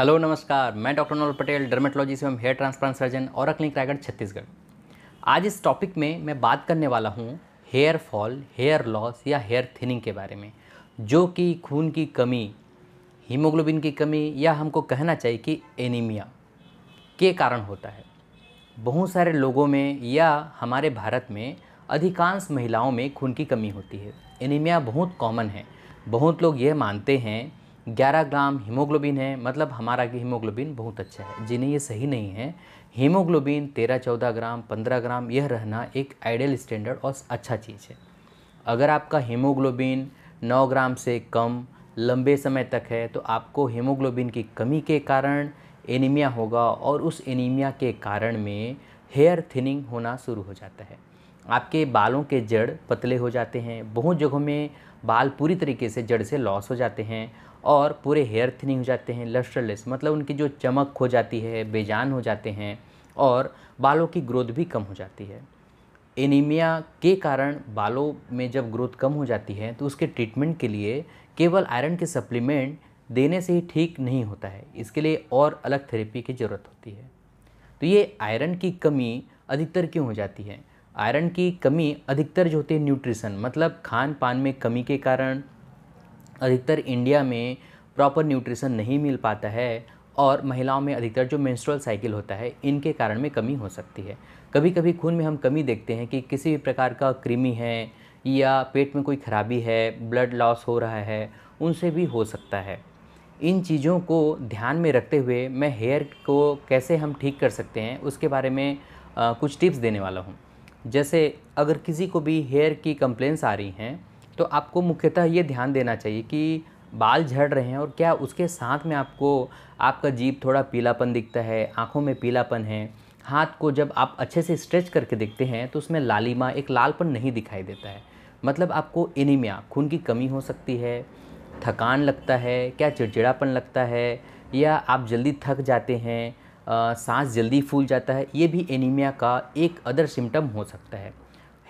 hello नमस्कार मैं doctor known Patel dermatology से हम हेयर ट्रांसप्लांट सर्जन और अक्लिंग रायगढ़ छत्तीसगढ़ आज इस टॉपिक में मैं बात करने वाला हूँ हेयर फॉल हेयर लॉस या हेयर थिनिंग के बारे में जो कि खून की कमी हीमोग्लोबिन की कमी या हमको कहना चाहिए कि एनीमिया के कारण होता है बहुत सारे लोगों में या हमारे भारत में अधिकांश महिलाओं में खून की कमी होती है एनीमिया बहुत कॉमन है बहुत लोग ये मानते हैं 11 ग्राम हीमोग्लोबिन है मतलब हमारा कि हीमोग्लोबिन बहुत अच्छा है जिन्हें ये सही नहीं है हीमोग्लोबिन 13-14 ग्राम 15 ग्राम यह रहना एक आइडियल स्टैंडर्ड और अच्छा चीज़ है अगर आपका हीमोग्लोबिन 9 ग्राम से कम लंबे समय तक है तो आपको हीमोग्लोबिन की कमी के कारण एनीमिया होगा और उस एनीमिया के कारण में हेयर थिनिंग होना शुरू हो जाता है आपके बालों के जड़ पतले हो जाते हैं बहुत जगहों में बाल पूरी तरीके से जड़ से लॉस हो जाते हैं और पूरे हेयर थिनिंग हो जाते हैं लस्टरलेस मतलब उनकी जो चमक खो जाती है बेजान हो जाते हैं और बालों की ग्रोथ भी कम हो जाती है एनीमिया के कारण बालों में जब ग्रोथ कम हो जाती है तो उसके ट्रीटमेंट के लिए केवल आयरन के सप्लीमेंट देने से ही ठीक नहीं होता है इसके लिए और अलग थेरेपी की ज़रूरत होती है तो ये आयरन की कमी अधिकतर क्यों हो जाती है आयरन की कमी अधिकतर जो होती है न्यूट्रिशन मतलब खान पान में कमी के कारण अधिकतर इंडिया में प्रॉपर न्यूट्रिशन नहीं मिल पाता है और महिलाओं में अधिकतर जो मेंस्ट्रुअल साइकिल होता है इनके कारण में कमी हो सकती है कभी कभी खून में हम कमी देखते हैं कि किसी भी प्रकार का कृमि है या पेट में कोई खराबी है ब्लड लॉस हो रहा है उनसे भी हो सकता है इन चीज़ों को ध्यान में रखते हुए मैं हेयर को कैसे हम ठीक कर सकते हैं उसके बारे में आ, कुछ टिप्स देने वाला हूँ जैसे अगर किसी को भी हेयर की कंप्लेंट्स आ रही हैं तो आपको मुख्यतः ये ध्यान देना चाहिए कि बाल झड़ रहे हैं और क्या उसके साथ में आपको आपका जीप थोड़ा पीलापन दिखता है आँखों में पीलापन है हाथ को जब आप अच्छे से स्ट्रेच करके देखते हैं तो उसमें लालिमा एक लालपन नहीं दिखाई देता है मतलब आपको एनीमिया खून की कमी हो सकती है थकान लगता है क्या चिड़चिड़ापन लगता है या आप जल्दी थक जाते हैं सांस जल्दी फूल जाता है ये भी एनीमिया का एक अदर सिम्टम हो सकता है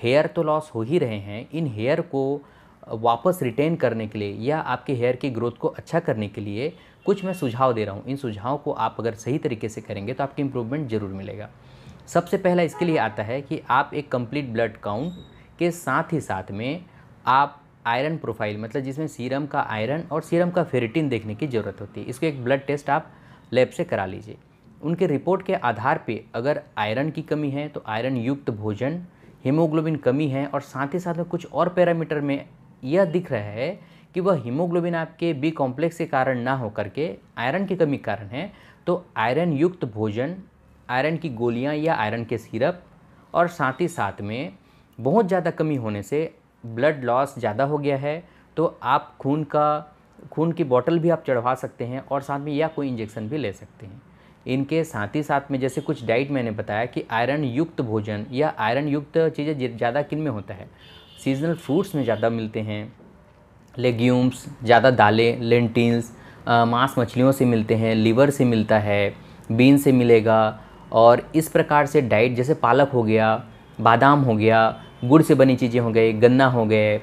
हेयर तो लॉस हो ही रहे हैं इन हेयर को वापस रिटेन करने के लिए या आपके हेयर की ग्रोथ को अच्छा करने के लिए कुछ मैं सुझाव दे रहा हूँ इन सुझाव को आप अगर सही तरीके से करेंगे तो आपकी इम्प्रूवमेंट ज़रूर मिलेगा सबसे पहला इसके लिए आता है कि आप एक कंप्लीट ब्लड काउंट के साथ ही साथ में आप आयरन प्रोफाइल मतलब जिसमें सीरम का आयरन और सीरम का फेरिटिन देखने की ज़रूरत होती है इसको एक ब्लड टेस्ट आप लैब से करा लीजिए उनके रिपोर्ट के आधार पर अगर आयरन की कमी है तो आयरन युक्त भोजन हीमोग्लोबिन कमी है और साथ ही साथ में कुछ और पैरामीटर में यह दिख रहा है कि वह हीमोग्लोबिन आपके बी कॉम्प्लेक्स के कारण ना हो करके आयरन की कमी कारण है तो आयरन युक्त भोजन आयरन की गोलियाँ या आयरन के सिरप और साथ ही साथ में बहुत ज़्यादा कमी होने से ब्लड लॉस ज़्यादा हो गया है तो आप खून का खून की बॉटल भी आप चढ़वा सकते हैं और साथ में या कोई इंजेक्शन भी ले सकते हैं इनके साथ ही साथ में जैसे कुछ डाइट मैंने बताया कि आयरन युक्त भोजन या आयरन युक्त चीज़ें ज़्यादा किन में होता है सीजनल फ्रूट्स में ज़्यादा मिलते हैं लेग्यूम्स ज़्यादा दालें लेंटिन्स मांस मछलियों से मिलते हैं लीवर से मिलता है बीन से मिलेगा और इस प्रकार से डाइट जैसे पालक हो गया बादाम हो गया गुड़ से बनी चीज़ें हो गई गन्ना हो गए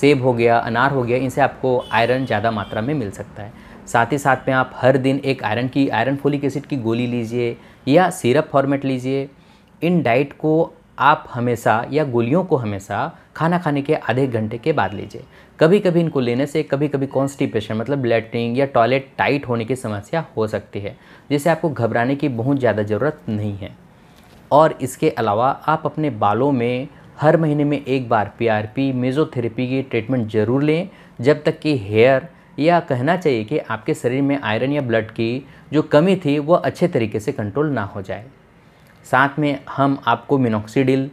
सेब हो गया अनार हो गया इनसे आपको आयरन ज़्यादा मात्रा में मिल सकता है साथ ही साथ में आप हर दिन एक आयरन की आयरन फोलिक एसिड की गोली लीजिए या सिरप फॉर्मेट लीजिए इन डाइट को आप हमेशा या गोलियों को हमेशा खाना खाने के आधे घंटे के बाद लीजिए कभी कभी इनको लेने से कभी कभी कॉन्स्टिपेशन मतलब ब्लैटरिंग या टॉयलेट टाइट होने की समस्या हो सकती है जिससे आपको घबराने की बहुत ज़्यादा ज़रूरत नहीं है और इसके अलावा आप अपने बालों में हर महीने में एक बार पीआरपी मेज़ोथेरेपी की ट्रीटमेंट ज़रूर लें जब तक कि हेयर या कहना चाहिए कि आपके शरीर में आयरन या ब्लड की जो कमी थी वो अच्छे तरीके से कंट्रोल ना हो जाए साथ में हम आपको मिनोक्सीडिल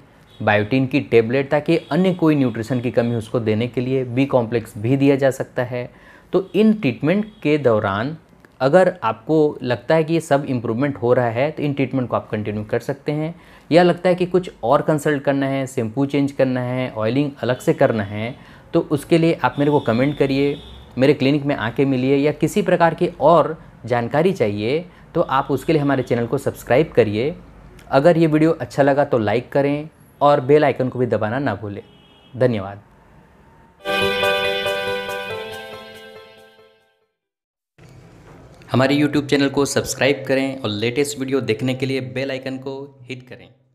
बायोटीन की टेबलेट ताकि अन्य कोई न्यूट्रिशन की कमी उसको देने के लिए बी कॉम्प्लेक्स भी दिया जा सकता है तो इन ट्रीटमेंट के दौरान अगर आपको लगता है कि ये सब इम्प्रूवमेंट हो रहा है तो इन ट्रीटमेंट को आप कंटिन्यू कर सकते हैं या लगता है कि कुछ और कंसल्ट करना है शैम्पू चेंज करना है ऑयलिंग अलग से करना है तो उसके लिए आप मेरे को कमेंट करिए मेरे क्लिनिक में आके मिलिए या किसी प्रकार की और जानकारी चाहिए तो आप उसके लिए हमारे चैनल को सब्सक्राइब करिए अगर ये वीडियो अच्छा लगा तो लाइक करें और बेल आइकन को भी दबाना ना भूलें धन्यवाद हमारे YouTube चैनल को सब्सक्राइब करें और लेटेस्ट वीडियो देखने के लिए बेल आइकन को हिट करें